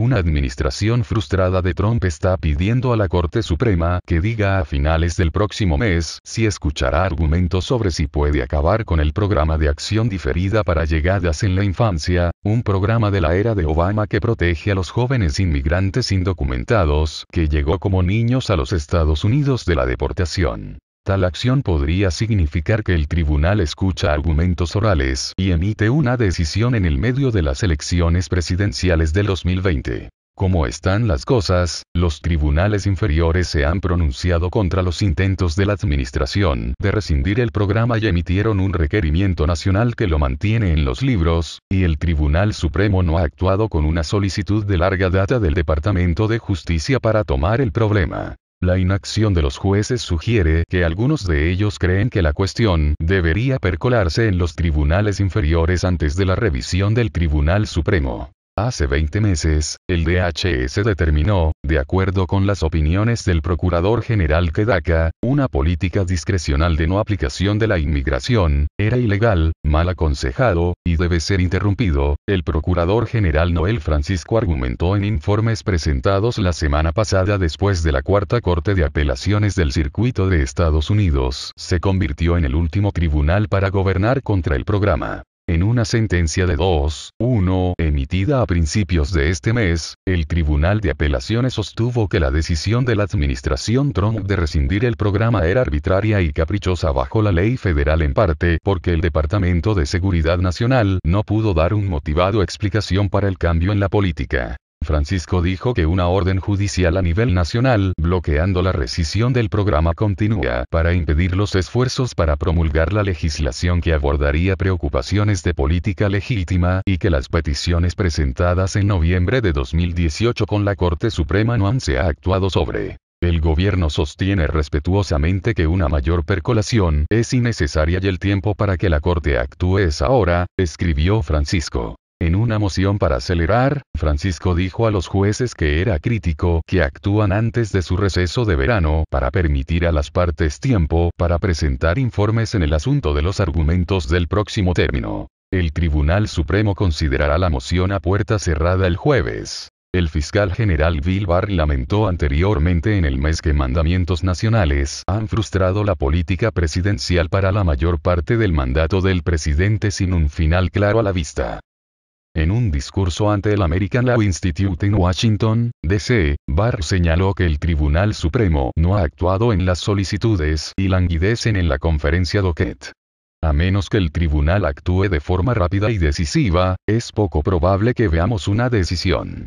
Una administración frustrada de Trump está pidiendo a la Corte Suprema que diga a finales del próximo mes si escuchará argumentos sobre si puede acabar con el programa de acción diferida para llegadas en la infancia, un programa de la era de Obama que protege a los jóvenes inmigrantes indocumentados que llegó como niños a los Estados Unidos de la deportación. Tal acción podría significar que el tribunal escucha argumentos orales y emite una decisión en el medio de las elecciones presidenciales del 2020. Como están las cosas, los tribunales inferiores se han pronunciado contra los intentos de la Administración de rescindir el programa y emitieron un requerimiento nacional que lo mantiene en los libros, y el Tribunal Supremo no ha actuado con una solicitud de larga data del Departamento de Justicia para tomar el problema. La inacción de los jueces sugiere que algunos de ellos creen que la cuestión debería percolarse en los tribunales inferiores antes de la revisión del Tribunal Supremo. Hace 20 meses, el DHS determinó, de acuerdo con las opiniones del Procurador General Kedaka, una política discrecional de no aplicación de la inmigración, era ilegal, mal aconsejado, y debe ser interrumpido, el Procurador General Noel Francisco argumentó en informes presentados la semana pasada después de la Cuarta Corte de Apelaciones del Circuito de Estados Unidos, se convirtió en el último tribunal para gobernar contra el programa. En una sentencia de 2-1 emitida a principios de este mes, el Tribunal de Apelaciones sostuvo que la decisión de la administración Trump de rescindir el programa era arbitraria y caprichosa bajo la ley federal en parte porque el Departamento de Seguridad Nacional no pudo dar un motivado explicación para el cambio en la política. Francisco dijo que una orden judicial a nivel nacional bloqueando la rescisión del programa continúa para impedir los esfuerzos para promulgar la legislación que abordaría preocupaciones de política legítima y que las peticiones presentadas en noviembre de 2018 con la Corte Suprema no han se ha actuado sobre. El gobierno sostiene respetuosamente que una mayor percolación es innecesaria y el tiempo para que la Corte actúe es ahora, escribió Francisco. En una moción para acelerar, Francisco dijo a los jueces que era crítico que actúan antes de su receso de verano para permitir a las partes tiempo para presentar informes en el asunto de los argumentos del próximo término. El Tribunal Supremo considerará la moción a puerta cerrada el jueves. El fiscal general Bilbar lamentó anteriormente en el mes que mandamientos nacionales han frustrado la política presidencial para la mayor parte del mandato del presidente sin un final claro a la vista. En un discurso ante el American Law Institute en Washington, D.C., Barr señaló que el Tribunal Supremo no ha actuado en las solicitudes y languidecen en la conferencia docket. A menos que el tribunal actúe de forma rápida y decisiva, es poco probable que veamos una decisión.